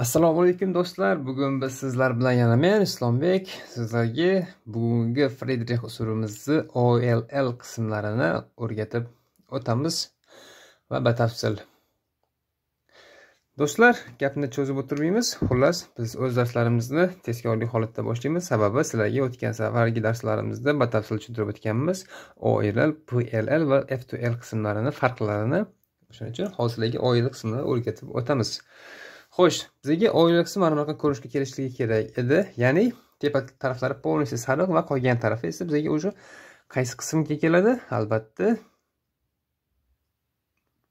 assalomu alaykum do'stlar bugun biz sizlar bilan yana men islombek sizlarga bugungi fredrix usulimizni oll qismlarini o'rgatib o'tamiz va batafsil do'stlar gapni cho'zib o'tirmaymiz xullas biz o'z darslarimizni tezkorlik holatda boshlaymiz sababi sizlarga o'tgan safargi darslarimizda batafsil tushuntirib o'tganmiz oll pll va f2l qismlarini farqlarini o'shaning uchun hozirgi oll qismlarini o'rgatib o'tamiz xo'sh bizga oilasi mana bunaqa ko'rinishga kelishligi kerak edi ya'ni tepa taraflari полностью sariq va qolgan tarafi esa bizga уже qaysi qismga keladi albatta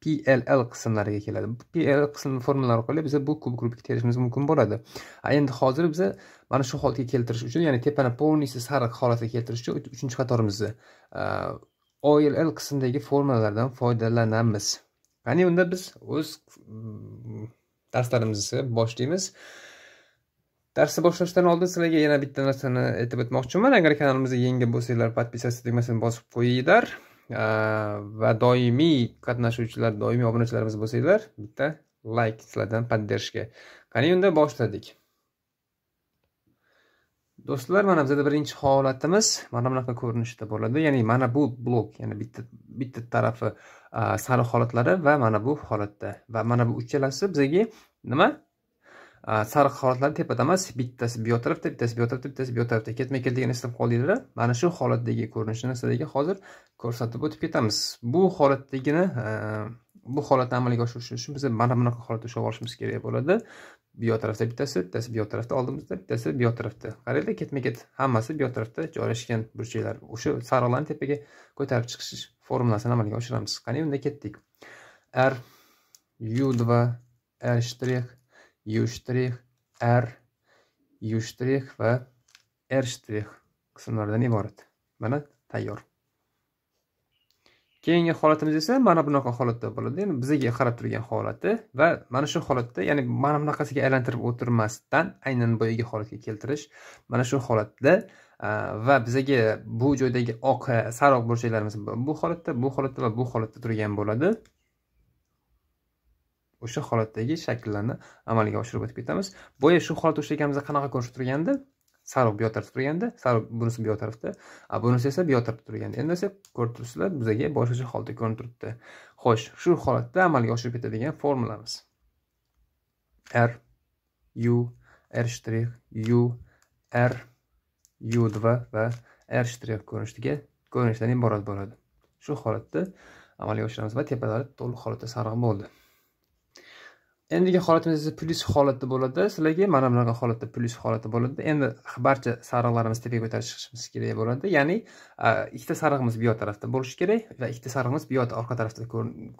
PLL qismlariga keladi PLL qism formulalar orqali biza bu kubik rubikni terishimiz mumkin bo'ladi a endi hozir biza mana shu holatga keltirish uchun ya'ni tepani полностью sariq holatga keltirish uchun uchinchi qatorimizni OLL qismdagi formulalardan foydalanamiz ya'ni unda biz o'z darslarimizni boshlaymiz darsni boshlashdan oldin sizlarga yana bitta narsani aytib o'tmoqchiman agar kanalimizga yangi bo'lsanglar подписаться tugmasini bosib qo'yinglar va doimiy qatnashuvchilar doimiy obunachilarimiz bo'lsanglar bitta layk sizlardan поддержка qani unda boshladik do'stlar mana bizada birinchi holatimiz mana bunaqa ko'rinishda bo'ladi ya'ni mana bu blok ya'ni bitta bitta tarafi sariq holatlari va mana bu holatda va mana bu uchalasi bizga nima sariq holatlarni tepada emas bittasi bu yoq tarafda bittasi bu yoq tarafda bittasi bu yoq tarafda ketma ketligini eslab qoldinglar mana shu holatdagi ko'rinishni sizlarga hozir ko'rsatib o'tib ketamiz bu holatdagini bu holatni amalga oshirish uchun biz mana bunaqa holatda ushlab olishimiz kerak bo'ladi bu yoq tarafda bittasi bittasi bu yoq tarafda oldimizda bittasi bu yoq tarafda qaranglar ketma ket hammasi bu yoq tarafda joylashgan burchaklar o'sha sariqlarni tepaga ko'tarib chiqish formulasini amalga oshiramiz qani unda ketdik r u два r shtrix u shtrix r u shtrix va r shtrix qismlaridan iborat mana tayyor keyingi holatimiz esa mana bunaqa holatda bo'ladi ya'ni bizaga qarab turgan holati va mana shu holatda ya'ni mana bunaqasiga aylantirib o'tirmasdan aynan boyagi holatga keltirish mana shu holatda va bizaga bu joydagi oq e, sariq burchaklarimiz bu holatda bu holatda va bu holatda turgan bo'ladi o'sha holatdagi shakllarni amalga oshirib o'tib ketamiz boya shu holatda ushlaganimizda qanaqa ko'rinib turgandi sariq bu yoq tarafda turganda sariq bunisi bu yoq tarafda a bunisi esa bu yoq tarafda turganda endi esa ko'rib turibsizlar bizaga boshqacha holda ko'rinib turibdi xo'sh shu holatda amalga oshirib ketadigan formulamiz r u r shtrix u r u2 va r shtrix ko'rinishiga ko'rinishdan iborat bo'ladi shu holatda amalga oshiramiz va tepalari to'liq holatda sariq bo'ldi endigi holatimiz esa plyus holatda bo'ladi sizlarga mana bunaqa holatda plyus holati bo'ladi endi barcha sariqlarimiz tepaga ko'tarib chiqishimiz kerak bo'ladi ya'ni ikkita sarig'imiz bu tarafda bo'lishi kerak va ikkita sarig'imiz bu yoq orqa tarafda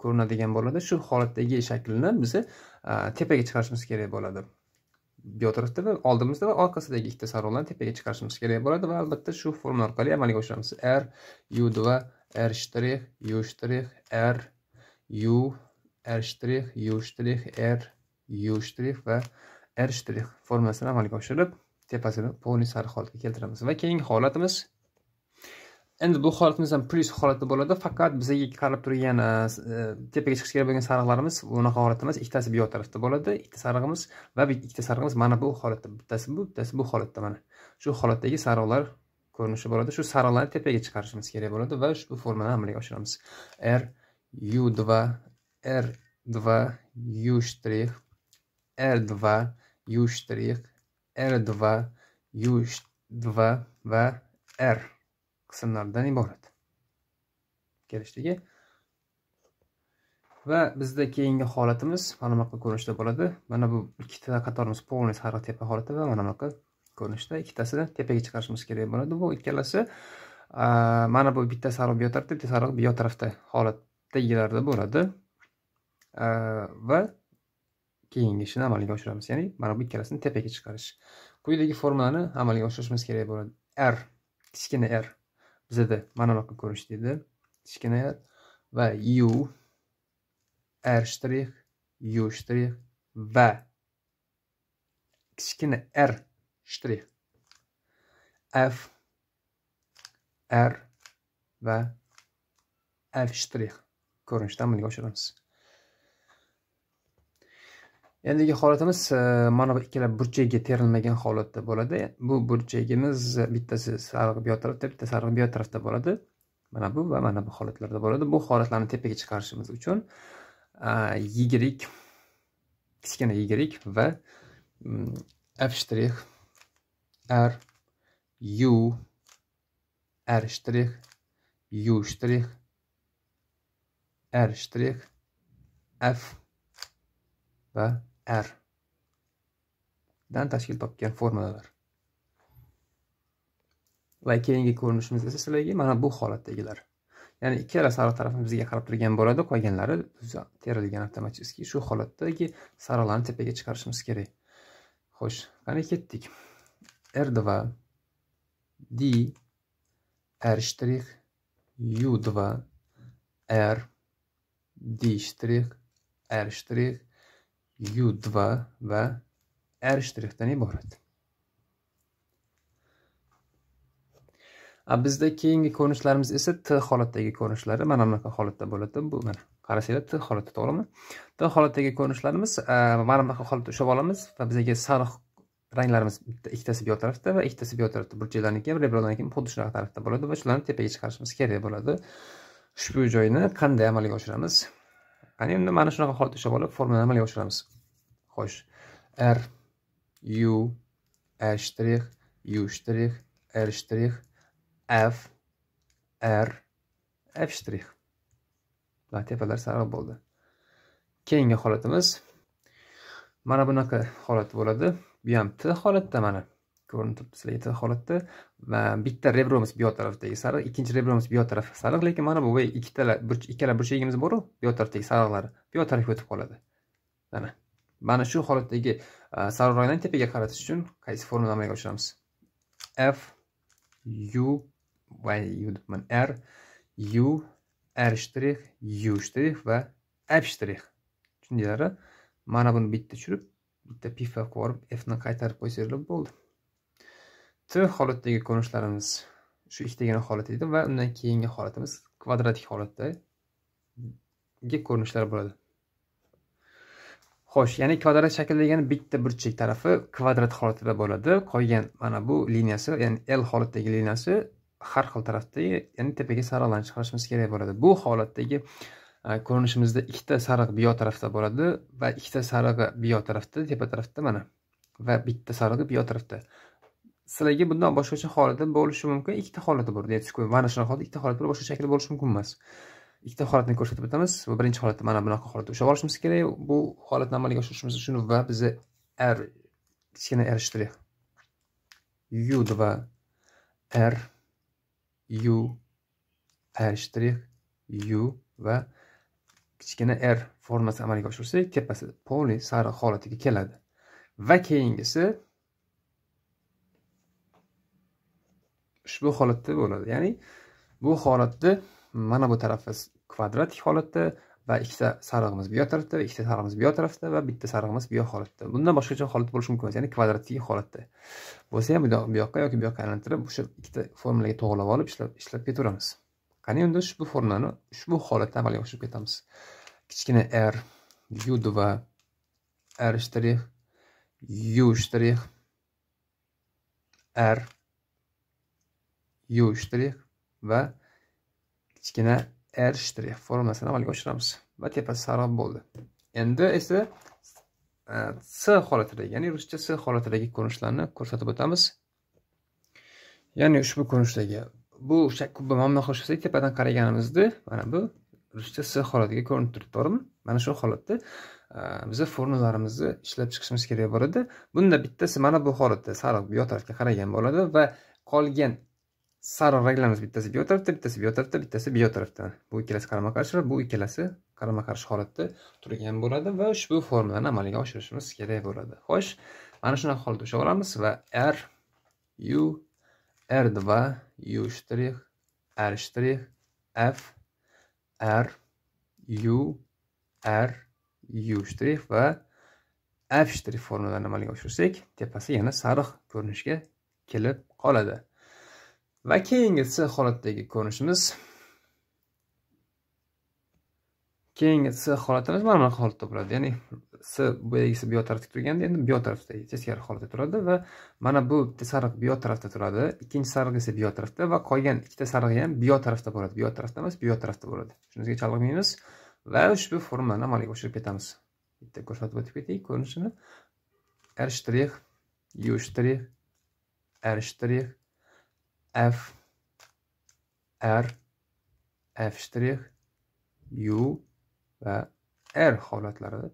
ko'rinadigan bo'ladi shu holatdagi shaklni biz tepaga chiqarishimiz kerak bo'ladi bu yoq tarafda va oldimizda va orqasidagi ikkita sarig'larni tepaga chiqarishimiz kerak bo'ladi va albatta shu formula orqali amalga oshiramiz r u 2 r shtrix u shtrix r u r shtrix u shtrix r u shtrix va r shtrix formulasini amalga oshirib tepasini polni sariq holatga keltiramiz va keyingi holatimiz endi bu holatimiz ham plyus holatda bo'ladi faqat bizaga qarab turgan e, tepaga chiqish kerak bo'lgan sariqlarimiz unaqa holat emas ikkitasi bu yoq tarafda bo'ladi ikkita sarig'imiz va ikkita sarig'imiz mana bu holatda bittasi bu bittasi bu holatda mana shu holatdagi sariqlar ko'rinishi bo'ladi shu sariqlarni tepaga chiqarishimiz kerak bo'ladi va ushbu formani amalga oshiramiz r u два r2 u штрих r2 u штрих r2 u 2 va r qismlaridan iborat kelishdiki va bizda keyingi holatimiz mana bunaqa ko'rinishda bo'ladi mana bu ikkita qatorimiz полный sariq tepa holatda va mana bunaqa ko'rinishda ikkitasini tepaga chiqarishimiz kerak bo'ladi bu ikkalasi mana bu bitta sariq bu tarafda bitta sariq bu yoq tarafda holatdagilarda bo'ladi va э, keyingi ishni amalga oshiramiz ya'ni mana bu ikkalasini tepaga chiqarish quyidagi formulani amalga oshirishimiz kerak bo'ladi r kichkina r bizada mana bunaqa ko'rinishda edi kichkina r va u r shtrix u shtrix va kichkina r shtrix f r va f shtrix ko'rinishda amalga oshiramiz endigi holatimiz e, mana bu ikkala burchagiga terilmagan holatda bo'ladi bu burchagimiz bittasi sariq bu tarafda bittasi sariq bu tarafda bo'ladi mana bu va mana bu holatlarda bo'ladi bu holatlarni tepaga chiqarishimiz uchun e, yigirik kichkina yigirik va mm, f shtrix r u r shtrix u shtrix r shtrix f va r dan tashkil topgan formulalar va keyingi ko'rinishimiz esa sizlarga mana bu holatdagilar ya'ni ikkala sariq tarafim bizga qarab turgan bo'ladi qolganlari terilgan avtomatik shu holatdagi sariqlarni tepaga chiqarishimiz kerak xo'sh qani ketdik r2 d r shtrix u2 r d shtrix r shtrix u2 va r shtrixdan iborat a bizda keyingi ko'rinishlarimiz esa t holatdagi ko'rinishlari mana bunaqa holatda bo'ladi bu mana qarasanglar t holatda to'g'rimi t holatdagi ko'rinishlarimiz mana bunaqa holatda ushlab olamiz va bizga sariq ranglarimiz bitta ikkitasi bu tarafda va ikkitasi bu tarafda burchaklarniki keyin xuddi shunaqa tarafda bo'ladi va shularni tepaga chiqarishimiz kerak bo'ladi ushbu joyni qanday amalga oshiramiz qani endi mana shunaqa holat ishlab olib formulani amalga oshiramiz xo'sh r u a shtrix u shtrix r shtrix f r f shtrix tepalar sariq bo'ldi keyingi holatimiz mana bunaqa holat bo'ladi bu ham t holatda mana ko'rinib turibdi sizlar holatda va bitta rebromiz bu yoq tarafdagi sariq ikkinchi rebromiz bu yoq tarafi sariq lekin mana bu ikkitala ikkala burchagimiz boru bu yoq tarafdagi sariqlari bu yoq tarafga o'tib qoladi mana mana shu holatdagi sariq rangni tepaga qaratish uchun qaysi formulani amalga oshiramiz f u va u debman r u r shtrix u shtrix va f shtrix tushundinglarmi mana buni bitta tushirib bitta pifga qilib yuborib fni qaytarib qo'ysanglar bo'ldi bitta holatdagi ko'rinishlarimiz shu ikkitagina holat edi va undan keyingi holatimiz kvadratik holatdagi ko'rinishlar bo'ladi xo'sh ya'ni kvadrat shakli degani bitta burchak tarafi kvadrat holatida bo'ladi qolgan mana bu liniyasi ya'ni l holatdagi liniyasi har xil tarafda ya'ni tepaga sariqlarni chiqarishimiz kerak bo'ladi bu holatdagi ko'rinishimizda ikkita sariq biyo tarafda bo'ladi va ikkita sarig'i biyo tarafda tepa tarafda mana va bitta sarig'i biyo tarafda sizlarga bundan boshqacha holatda bo'lishi mumkin ikkita holati bor deyapsizku mana shunaqa holat ikkita holat bor boshqa shaklda bo'lishi mumkin emas ikkita holatni ko'rsatib o'tamiz bu birinchi holatda mana bunaqa holatda ushlab olishimiz kerak bu holatni amalga oshirishimiz uchun va bizni r kichkina r shtrix u два r u r shtrix u va kichkina r formasini amalga oshirsak tepasi poli sariq holatiga keladi va keyingisi ushbu holatda bo'ladi ya'ni bu holatda mana bu tarafi kvadratik holatda va ikkita sarig'imiz bu yoq tarafda ikkita sarig'imiz bu yoq tarafda va bitta sarig'imiz bu yoq holatda bundan boshqacha holat bo'lishi mumkin emas ya'ni kvadratik holatda bo'lsa ham bu yoqqa yoki bu yoqqa aylantirib o'sha ikkita formulaga to'g'rilab olib ishlab ishlab ketaveramiz qani endi ushbu formulani ushbu holatda amalga oshirib ketamiz kichkina r u два r shtrix u shtrix r u shtrix va kichkina r shtrix formulasini amalga oshiramiz va tepasi sariq bo'ldi endi esa e, c holatidagi ya'ni ruscha c holatidagi ko'rinishlarni ko'rsatib o'tamiz ya'ni ushbu ko'rinishdagi bu kubba bunaqa qilishsak tepadan qaraganimizda mana bu ruscha s holatiga ko'rinib turibdi to'g'rimi mana shu holatda e, biza formulalarimizni ishlab chiqishimiz kerak bo'ladi bunda bittasi mana bu holatda sariq bu tarafga qaragan bo'ladi va qolgan sariq ranglarimiz bittasi bu tarafda bittasi bu tarafda bittasi bu tarafda bu ikkalasi qarama qarshi va bu ikkalasi qarama qarshi holatda turgan bo'ladi va ushbu formulani amalga oshirishimiz kerak bo'ladi xo'sh mana shunaqa holatda ushlab olamiz va r u r2 u shtrix r shtrix f r u r u shtrix va f shtrix formulalarni amalga oshirsak tepasi yana sariq ko'rinishga kelib qoladi va keyingisi c holatdagi ko'rinishimiz keyingi c holatimiz mana bunaqa holatda bo'ladi ya'ni s boyagisi bu yoq tarafda turganda endi bu yoq tarafda teskari holatda turadi va mana bu bitta sariq bu yoq tarafda turadi ikkinchi sariq esa bu yoq tarafda va qolgan ikkita sariq ham bu yoq tarafda bo'ladi bu yoq tarafda emas bu yoq tarafda bo'ladi shunisiga chalg'imaymiz va ushbu formulani amalga oshirib ketamiz bitta ko'rsatib o'tib ketaylik ko'rinishini r shtrix u shtrix r shtrix f r f shtrix u va r holatlarida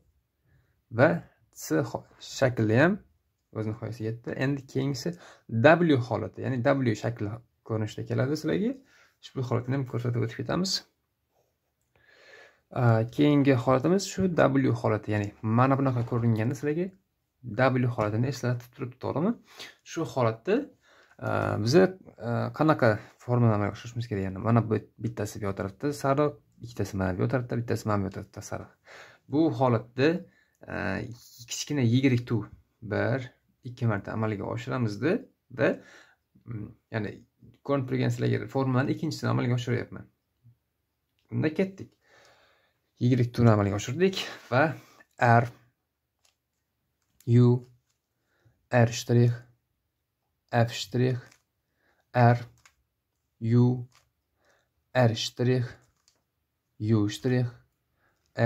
va c shakli ham o'z nihoyasiga yetdi endi keyingisi w holati ya'ni w shakli ko'rinishda keladi sizlarga ushbu holatni ham ko'rsatib o'tib ketamiz keyingi holatimiz shu w holati ya'ni mana bunaqa ko'ringanda sizlarga w holatini eslatib turibdi to'g'rimi shu holatda Э, biz э, qanaqa formani amalga oshirishimiz kerak ya'ni mana bu bittasi bu tarafda sariq ikkitasi mana bu tarafda bittasi mana bu tarafda sariq bu holatda e, kichkina tu bir ikki marta amalga oshiramizda va mm, ya'ni ko'rinib turgan sizlarga formulani ikkinchisini amalga oshiryapman bunda ketdik yigirik tuni amalga oshirdik va r u r shtrix f' r u r' u' r' f r u' r' f r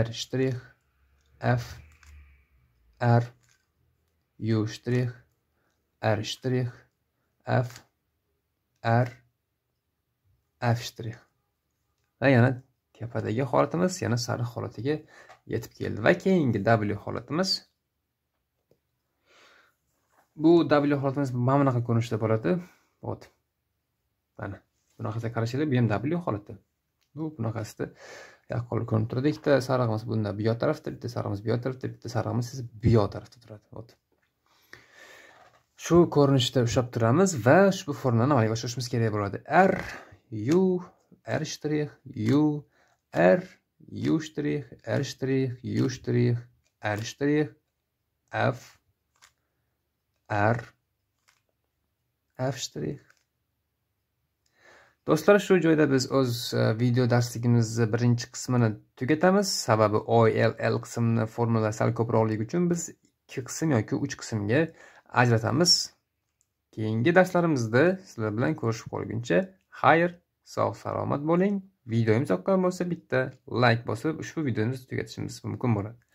f' va yana tepadagi holatimiz yana sariq holatiga yetib keldi va keyingi w holatimiz bu w holatimiz mana bunaqa ko'rinishda bo'ladi вот mana bunaqasiga qarashinglar bu ham w holatda bu bunaqasida yaqqol ko'rinib turadi ikkita sarig'imiz bunda bu yoq tarafda bitta sarig'imiz bu yoq tarafda bitta sarig'imiz esa bu yoq tarafda turadi вот shu ko'rinishda ushlab turamiz va ushbu formulani amalga oshirishimiz kerak bo'ladi r u r shtrix u r u shtrix r shtrix u shtrix r shtrix f r f shtrix do'stlar shu joyda biz o'z video darsligimizni birinchi qismini tugatamiz sababi oll qismini formula sal ko'proqligi uchun biz ikki qism yoki uch qismga ajratamiz keyingi darslarimizda sizlar bilan ko'rishib qolguncha xayr sog' salomat bo'ling videomiz yoqqan bo'lsa bitta layk like bosib ushbu videomizni tugatishimiz mumkin bo'ladi